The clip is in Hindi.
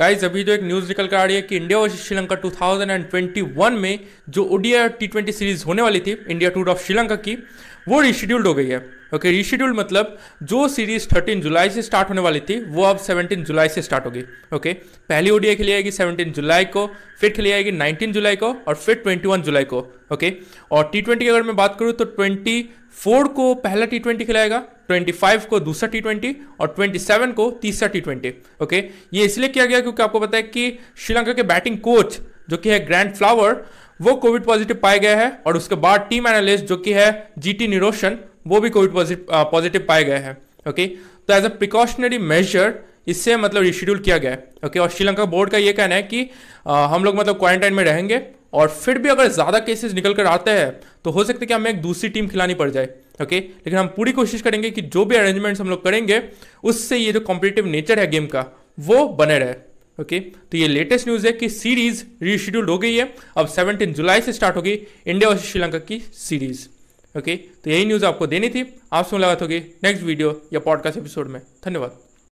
गाइज अभी जो एक न्यूज निकल कर आ रही है कि इंडिया और श्रीलंका 2021 में जो ओडिया टी सीरीज होने वाली थी इंडिया टूर ऑफ श्रीलंका की वो रिशेड्यूल्ड हो गई है ओके रिशेड्यूल मतलब जो सीरीज 13 जुलाई से स्टार्ट होने वाली थी वो अब 17 जुलाई से स्टार्ट होगी ओके पहली ओडिया खेली जाएगी 17 जुलाई को फिर खेली जाएगी 19 जुलाई को और फिर 21 जुलाई को ओके और टी ट्वेंटी की अगर मैं बात करूँ तो 24 को पहला टी ट्वेंटी खिलाएगा 25 को दूसरा टी ट्वेंटी और 27 को तीसरा टी ट्वेंटी ओके ये इसलिए किया गया क्योंकि आपको पता है कि श्रीलंका के बैटिंग कोच जो कि है ग्रैंड फ्लावर वो कोविड पॉजिटिव पाया गया है और उसके बाद टीम एनालिस्ट जो कि है जीटी निरोशन वो भी कोविड पॉजिटिव uh, पाए गए हैं ओके तो एज अ प्रिकॉशनरी मेजर इससे मतलब रिशेड्यूल किया गया है ओके और श्रीलंका बोर्ड का ये कहना है कि आ, uh, हम लोग मतलब क्वारंटाइन में रहेंगे और फिर भी अगर ज़्यादा केसेस निकल कर आते हैं तो हो सकता है कि हमें एक दूसरी टीम खिलानी पड़ जाए ओके लेकिन हम पूरी कोशिश करेंगे कि जो भी अरेंजमेंट्स हम लोग करेंगे उससे ये जो कॉम्पिटेटिव नेचर है गेम का वो बने रहे ओके तो ये लेटेस्ट न्यूज़ है कि सीरीज़ रिशेड्यूल हो गई है अब सेवनटीन जुलाई से स्टार्ट होगी इंडिया और श्रीलंका की सीरीज़ ओके तो यही न्यूज़ आपको देनी थी आप सुन लगा नेक्स्ट वीडियो या पॉडकास्ट एपिसोड में धन्यवाद